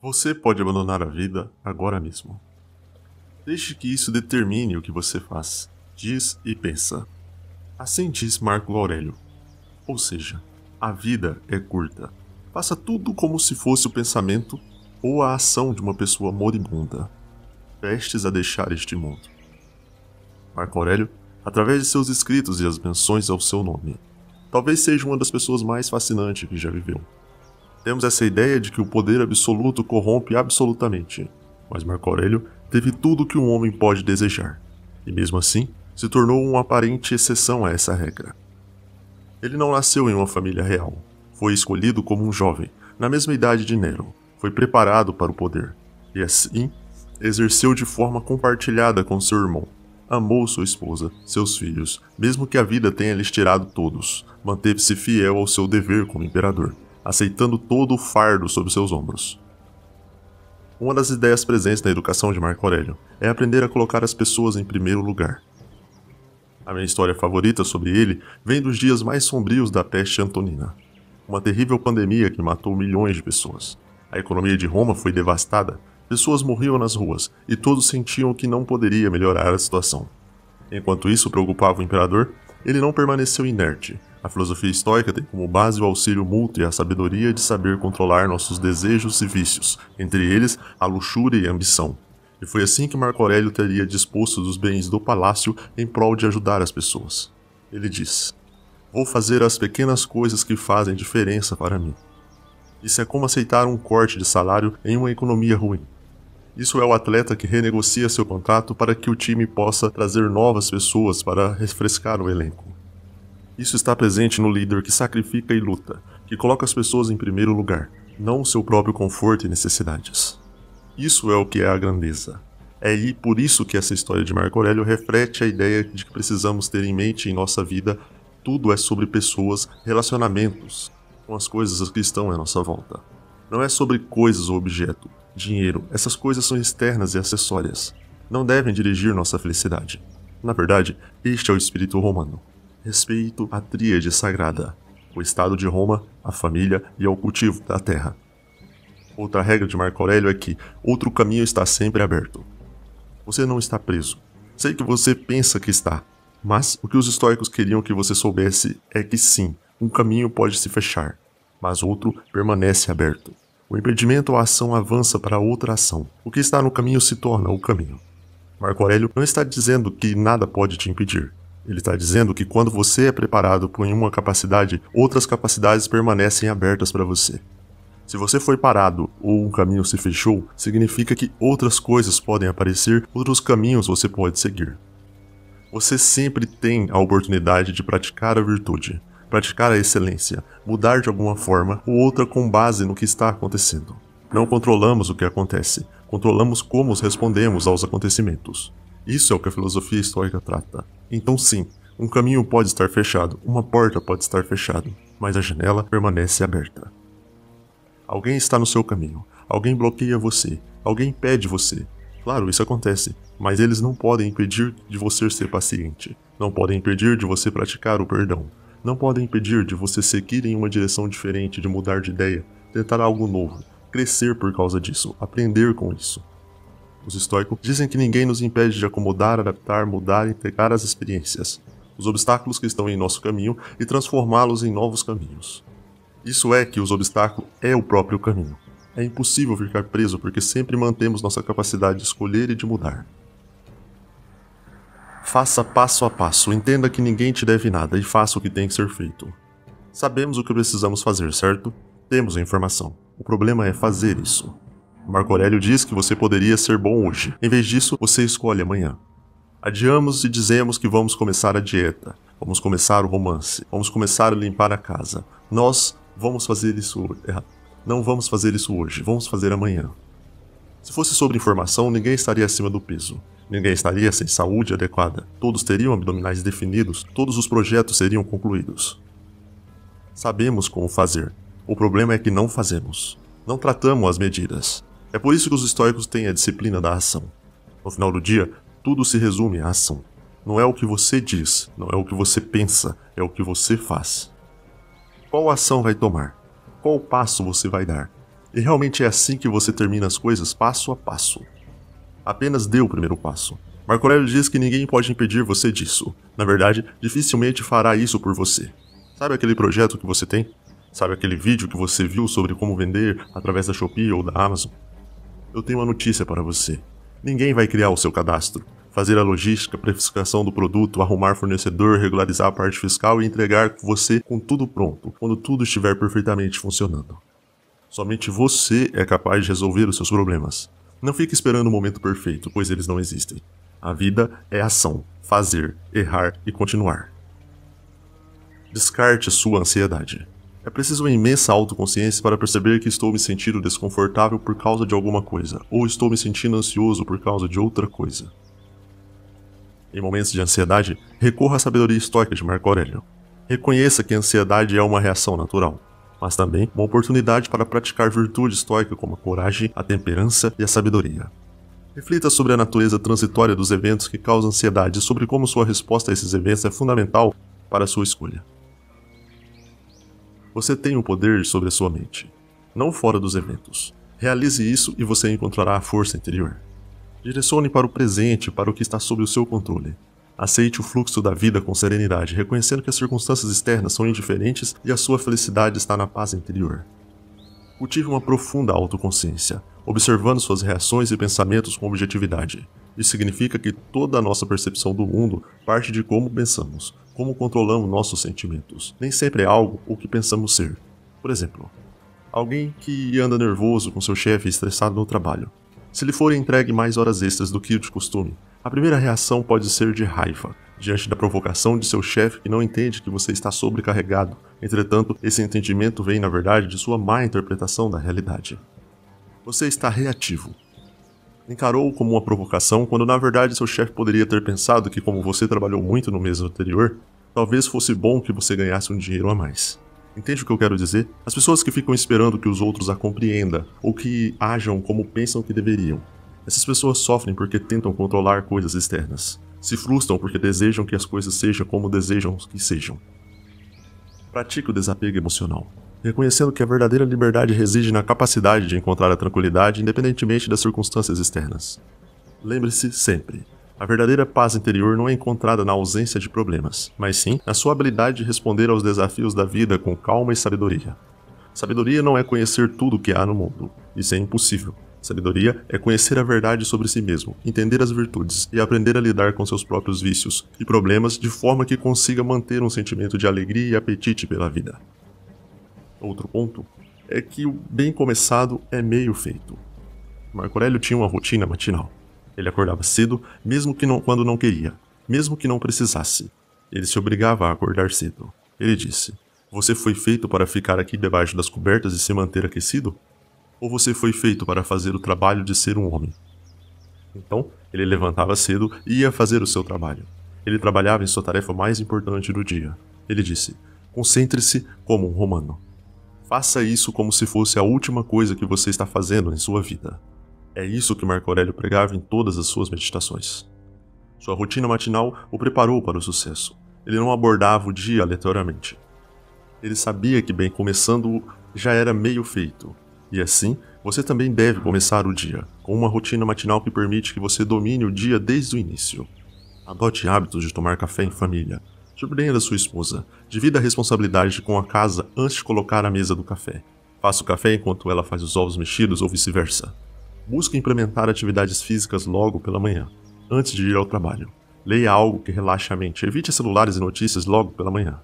Você pode abandonar a vida agora mesmo. Deixe que isso determine o que você faz, diz e pensa. Assim diz Marco Aurélio. Ou seja, a vida é curta. Faça tudo como se fosse o pensamento ou a ação de uma pessoa moribunda, prestes a deixar este mundo. Marco Aurélio, através de seus escritos e as menções ao seu nome, talvez seja uma das pessoas mais fascinantes que já viveu. Temos essa ideia de que o poder absoluto corrompe absolutamente, mas Marco Aurélio teve tudo o que um homem pode desejar, e mesmo assim se tornou uma aparente exceção a essa regra. Ele não nasceu em uma família real, foi escolhido como um jovem, na mesma idade de Nero, foi preparado para o poder, e assim exerceu de forma compartilhada com seu irmão. Amou sua esposa, seus filhos, mesmo que a vida tenha lhes tirado todos, manteve-se fiel ao seu dever como imperador aceitando todo o fardo sob seus ombros. Uma das ideias presentes na educação de Marco Aurélio é aprender a colocar as pessoas em primeiro lugar. A minha história favorita sobre ele vem dos dias mais sombrios da peste antonina, uma terrível pandemia que matou milhões de pessoas. A economia de Roma foi devastada, pessoas morriam nas ruas e todos sentiam que não poderia melhorar a situação. Enquanto isso preocupava o imperador, ele não permaneceu inerte a filosofia estoica tem como base o auxílio mútuo e a sabedoria de saber controlar nossos desejos e vícios, entre eles a luxúria e a ambição. E foi assim que Marco Aurélio teria disposto dos bens do palácio em prol de ajudar as pessoas. Ele diz: Vou fazer as pequenas coisas que fazem diferença para mim. Isso é como aceitar um corte de salário em uma economia ruim. Isso é o atleta que renegocia seu contrato para que o time possa trazer novas pessoas para refrescar o elenco. Isso está presente no líder que sacrifica e luta, que coloca as pessoas em primeiro lugar, não o seu próprio conforto e necessidades. Isso é o que é a grandeza. É e por isso que essa história de Marco Aurélio reflete a ideia de que precisamos ter em mente em nossa vida tudo é sobre pessoas, relacionamentos com as coisas que estão à nossa volta. Não é sobre coisas ou objeto, dinheiro, essas coisas são externas e acessórias. Não devem dirigir nossa felicidade. Na verdade, este é o espírito romano respeito à tríade sagrada: o Estado de Roma, a família e ao cultivo da terra. Outra regra de Marco Aurélio é que outro caminho está sempre aberto. Você não está preso. Sei que você pensa que está, mas o que os estoicos queriam que você soubesse é que sim, um caminho pode se fechar, mas outro permanece aberto. O impedimento à ação avança para outra ação. O que está no caminho se torna o caminho. Marco Aurélio não está dizendo que nada pode te impedir. Ele está dizendo que quando você é preparado por uma capacidade, outras capacidades permanecem abertas para você. Se você foi parado ou um caminho se fechou, significa que outras coisas podem aparecer, outros caminhos você pode seguir. Você sempre tem a oportunidade de praticar a virtude, praticar a excelência, mudar de alguma forma ou outra com base no que está acontecendo. Não controlamos o que acontece, controlamos como respondemos aos acontecimentos. Isso é o que a filosofia estoica trata. Então, sim, um caminho pode estar fechado, uma porta pode estar fechada, mas a janela permanece aberta. Alguém está no seu caminho, alguém bloqueia você, alguém impede você. Claro, isso acontece, mas eles não podem impedir de você ser paciente, não podem impedir de você praticar o perdão, não podem impedir de você seguir em uma direção diferente, de mudar de ideia, tentar algo novo, crescer por causa disso, aprender com isso. Os estoicos dizem que ninguém nos impede de acomodar, adaptar, mudar e integrar as experiências, os obstáculos que estão em nosso caminho e transformá-los em novos caminhos. Isso é que os obstáculos é o próprio caminho. É impossível ficar preso porque sempre mantemos nossa capacidade de escolher e de mudar. Faça passo a passo, entenda que ninguém te deve nada e faça o que tem que ser feito. Sabemos o que precisamos fazer, certo? Temos a informação. O problema é fazer isso. Marco Aurélio diz que você poderia ser bom hoje. Em vez disso, você escolhe amanhã. Adiamos e dizemos que vamos começar a dieta, vamos começar o romance, vamos começar a limpar a casa. Nós vamos fazer isso hoje. Não vamos fazer isso hoje, vamos fazer amanhã. Se fosse sobre informação, ninguém estaria acima do peso. Ninguém estaria sem saúde adequada. Todos teriam abdominais definidos, todos os projetos seriam concluídos. Sabemos como fazer. O problema é que não fazemos. Não tratamos as medidas. É por isso que os estoicos têm a disciplina da ação. No final do dia, tudo se resume à ação. Não é o que você diz, não é o que você pensa, é o que você faz. Qual ação vai tomar? Qual passo você vai dar? E realmente é assim que você termina as coisas passo a passo. Apenas dê o primeiro passo. Marco Aurélio diz que ninguém pode impedir você disso. Na verdade, dificilmente fará isso por você. Sabe aquele projeto que você tem? Sabe aquele vídeo que você viu sobre como vender através da Shopee ou da Amazon? eu tenho uma notícia para você. Ninguém vai criar o seu cadastro, fazer a logística, prefiscação do produto, arrumar fornecedor, regularizar a parte fiscal e entregar você com tudo pronto, quando tudo estiver perfeitamente funcionando. Somente você é capaz de resolver os seus problemas. Não fique esperando o momento perfeito, pois eles não existem. A vida é ação, fazer, errar e continuar. Descarte sua ansiedade. É preciso uma imensa autoconsciência para perceber que estou me sentindo desconfortável por causa de alguma coisa, ou estou me sentindo ansioso por causa de outra coisa. Em momentos de ansiedade, recorra à sabedoria estoica de Marco Aurélio. Reconheça que a ansiedade é uma reação natural, mas também uma oportunidade para praticar virtude estoica como a coragem, a temperança e a sabedoria. Reflita sobre a natureza transitória dos eventos que causam ansiedade e sobre como sua resposta a esses eventos é fundamental para a sua escolha. Você tem o poder sobre a sua mente, não fora dos eventos. Realize isso e você encontrará a força interior. Direcione para o presente, para o que está sob o seu controle. Aceite o fluxo da vida com serenidade, reconhecendo que as circunstâncias externas são indiferentes e a sua felicidade está na paz interior. Cultive uma profunda autoconsciência, observando suas reações e pensamentos com objetividade. Isso significa que toda a nossa percepção do mundo parte de como pensamos, como controlamos nossos sentimentos. Nem sempre é algo o que pensamos ser. Por exemplo, alguém que anda nervoso com seu chefe estressado no trabalho. Se lhe for entregue mais horas extras do que o de costume, a primeira reação pode ser de raiva, diante da provocação de seu chefe que não entende que você está sobrecarregado. Entretanto, esse entendimento vem, na verdade, de sua má interpretação da realidade. Você está reativo, encarou como uma provocação quando na verdade seu chefe poderia ter pensado que, como você trabalhou muito no mês anterior, talvez fosse bom que você ganhasse um dinheiro a mais. Entende o que eu quero dizer? As pessoas que ficam esperando que os outros a compreendam ou que hajam como pensam que deveriam. Essas pessoas sofrem porque tentam controlar coisas externas. Se frustram porque desejam que as coisas sejam como desejam que sejam. Pratique o desapego emocional reconhecendo que a verdadeira liberdade reside na capacidade de encontrar a tranquilidade independentemente das circunstâncias externas. Lembre-se sempre: a verdadeira paz interior não é encontrada na ausência de problemas, mas sim na sua habilidade de responder aos desafios da vida com calma e sabedoria. Sabedoria não é conhecer tudo o que há no mundo, isso é impossível. Sabedoria é conhecer a verdade sobre si mesmo, entender as virtudes e aprender a lidar com seus próprios vícios e problemas de forma que consiga manter um sentimento de alegria e apetite pela vida. Outro ponto é que o bem começado é meio feito. Marco Aurélio tinha uma rotina matinal. Ele acordava cedo, mesmo que não, quando não queria, mesmo que não precisasse. Ele se obrigava a acordar cedo. Ele disse: Você foi feito para ficar aqui debaixo das cobertas e se manter aquecido? Ou você foi feito para fazer o trabalho de ser um homem? Então, ele levantava cedo e ia fazer o seu trabalho. Ele trabalhava em sua tarefa mais importante do dia. Ele disse: Concentre-se como um romano. Faça isso como se fosse a última coisa que você está fazendo em sua vida. É isso que Marco Aurélio pregava em todas as suas meditações. Sua rotina matinal o preparou para o sucesso. Ele não abordava o dia aleatoriamente. Ele sabia que, bem começando, já era meio feito. E assim, você também deve começar o dia, com uma rotina matinal que permite que você domine o dia desde o início. Adote hábitos de tomar café em família, Surpreenda tipo sua esposa. Divida a responsabilidade com a casa antes de colocar a mesa do café. Faça o café enquanto ela faz os ovos mexidos ou vice-versa. Busque implementar atividades físicas logo pela manhã, antes de ir ao trabalho. Leia algo que relaxe a mente. Evite celulares e notícias logo pela manhã.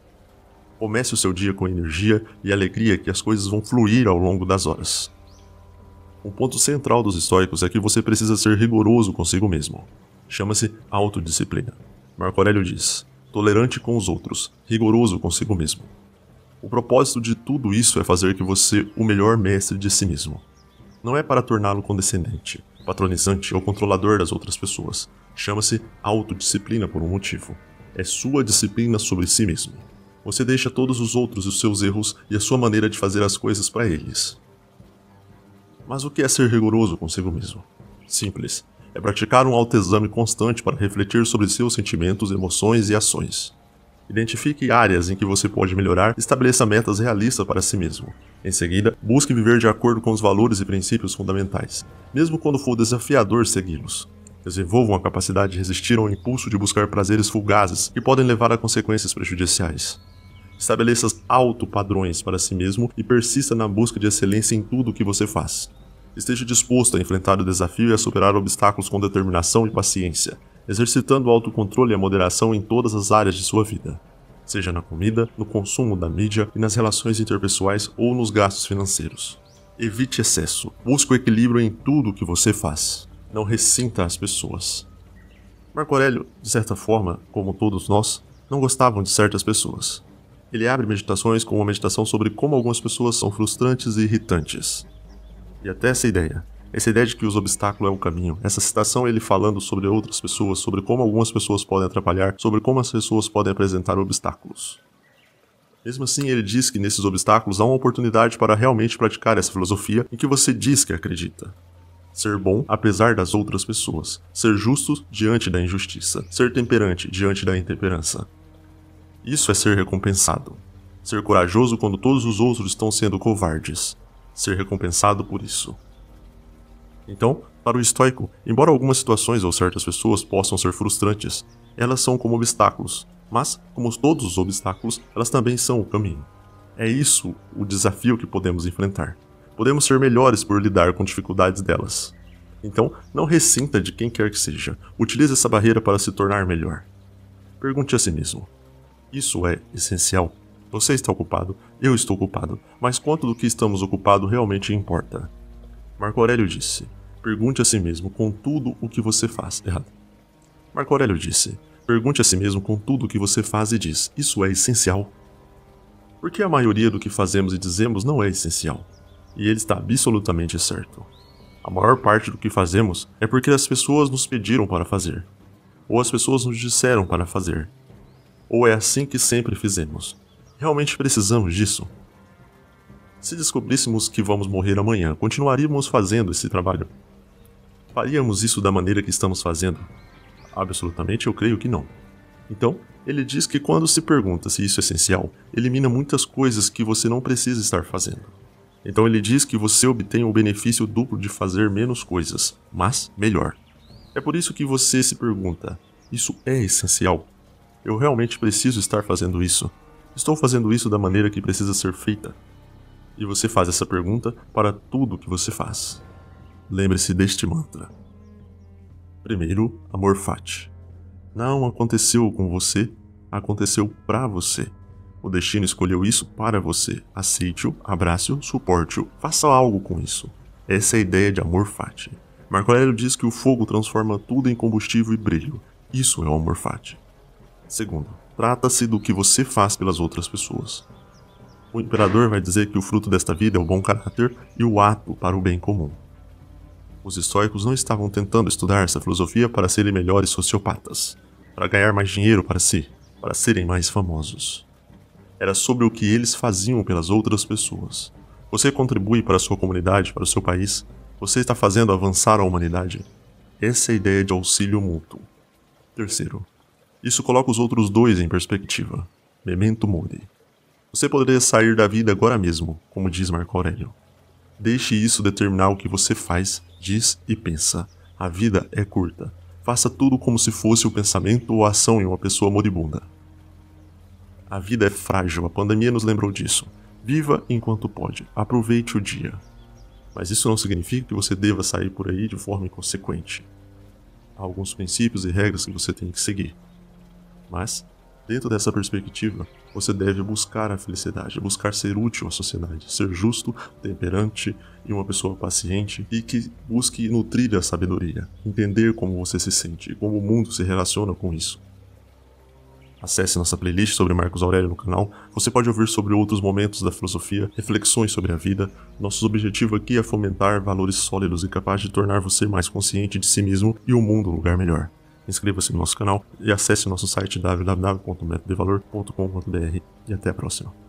Comece o seu dia com energia e alegria que as coisas vão fluir ao longo das horas. Um ponto central dos estoicos é que você precisa ser rigoroso consigo mesmo. Chama-se autodisciplina. Marco Aurélio diz: tolerante com os outros, rigoroso consigo mesmo. O propósito de tudo isso é fazer que você o melhor mestre de si mesmo. Não é para torná-lo condescendente, patronizante ou controlador das outras pessoas. Chama-se autodisciplina por um motivo. É sua disciplina sobre si mesmo. Você deixa todos os outros os seus erros e a sua maneira de fazer as coisas para eles. Mas o que é ser rigoroso consigo mesmo? Simples é praticar um autoexame constante para refletir sobre seus sentimentos, emoções e ações. Identifique áreas em que você pode melhorar e estabeleça metas realistas para si mesmo. Em seguida, busque viver de acordo com os valores e princípios fundamentais, mesmo quando for desafiador segui-los. Desenvolva a capacidade de resistir ao impulso de buscar prazeres fugazes que podem levar a consequências prejudiciais. Estabeleça alto padrões para si mesmo e persista na busca de excelência em tudo o que você faz. Esteja disposto a enfrentar o desafio e a superar obstáculos com determinação e paciência, exercitando o autocontrole e a moderação em todas as áreas de sua vida, seja na comida, no consumo da mídia e nas relações interpessoais ou nos gastos financeiros. Evite excesso, busque o equilíbrio em tudo o que você faz. Não ressinta as pessoas. Marco Aurélio, de certa forma, como todos nós, não gostavam de certas pessoas. Ele abre meditações com uma meditação sobre como algumas pessoas são frustrantes e irritantes. E até essa ideia. Essa ideia de que os obstáculos é um caminho. Essa citação ele falando sobre outras pessoas, sobre como algumas pessoas podem atrapalhar, sobre como as pessoas podem apresentar obstáculos. Mesmo assim, ele diz que nesses obstáculos há uma oportunidade para realmente praticar essa filosofia em que você diz que acredita. Ser bom apesar das outras pessoas. Ser justo diante da injustiça. Ser temperante diante da intemperança. Isso é ser recompensado. Ser corajoso quando todos os outros estão sendo covardes ser recompensado por isso. Então, para o estoico, embora algumas situações ou certas pessoas possam ser frustrantes, elas são como obstáculos, mas, como todos os obstáculos, elas também são o caminho. É isso o desafio que podemos enfrentar. Podemos ser melhores por lidar com dificuldades delas. Então, não ressinta de quem quer que seja. Utilize essa barreira para se tornar melhor. Pergunte a si mesmo: Isso é essencial você está ocupado, eu estou ocupado, mas quanto do que estamos ocupados realmente importa? Marco Aurélio disse: Pergunte a si mesmo com tudo o que você faz. Errado. Marco Aurélio disse: Pergunte a si mesmo com tudo o que você faz e diz: Isso é essencial? Porque a maioria do que fazemos e dizemos não é essencial. E ele está absolutamente certo. A maior parte do que fazemos é porque as pessoas nos pediram para fazer, ou as pessoas nos disseram para fazer, ou é assim que sempre fizemos, Realmente precisamos disso? Se descobríssemos que vamos morrer amanhã, continuaríamos fazendo esse trabalho? Faríamos isso da maneira que estamos fazendo? Absolutamente eu creio que não. Então, ele diz que quando se pergunta se isso é essencial, elimina muitas coisas que você não precisa estar fazendo. Então ele diz que você obtém o benefício duplo de fazer menos coisas, mas melhor. É por isso que você se pergunta: isso é essencial? Eu realmente preciso estar fazendo isso? Estou fazendo isso da maneira que precisa ser feita? E você faz essa pergunta para tudo que você faz. Lembre-se deste mantra. Primeiro, amor fati. Não aconteceu com você, aconteceu para você. O destino escolheu isso para você. Aceite-o, abrace-o, suporte-o, faça algo com isso. Essa é a ideia de amor fati. Marco Aurélio diz que o fogo transforma tudo em combustível e brilho. Isso é o amor fati. Segundo, Trata-se do que você faz pelas outras pessoas. O imperador vai dizer que o fruto desta vida é o bom caráter e o ato para o bem comum. Os estoicos não estavam tentando estudar essa filosofia para serem melhores sociopatas, para ganhar mais dinheiro para si, para serem mais famosos. Era sobre o que eles faziam pelas outras pessoas. Você contribui para a sua comunidade, para o seu país, você está fazendo avançar a humanidade. Essa é a ideia de auxílio mútuo. Terceiro, isso coloca os outros dois em perspectiva. Memento mori. Você poderia sair da vida agora mesmo, como diz Marco Aurélio. Deixe isso determinar o que você faz, diz e pensa. A vida é curta. Faça tudo como se fosse o pensamento ou a ação em uma pessoa moribunda. A vida é frágil, a pandemia nos lembrou disso. Viva enquanto pode, aproveite o dia. Mas isso não significa que você deva sair por aí de forma inconsequente. Há alguns princípios e regras que você tem que seguir. Mas, dentro dessa perspectiva, você deve buscar a felicidade, buscar ser útil à sociedade, ser justo, temperante e uma pessoa paciente e que busque nutrir a sabedoria, entender como você se sente e como o mundo se relaciona com isso. Acesse nossa playlist sobre Marcos Aurélio no canal. Você pode ouvir sobre outros momentos da filosofia, reflexões sobre a vida. Nosso objetivo aqui é fomentar valores sólidos e capazes de tornar você mais consciente de si mesmo e o mundo um lugar melhor inscreva-se no nosso canal e acesse nosso site www.metodevalor.com.br. E até a próxima.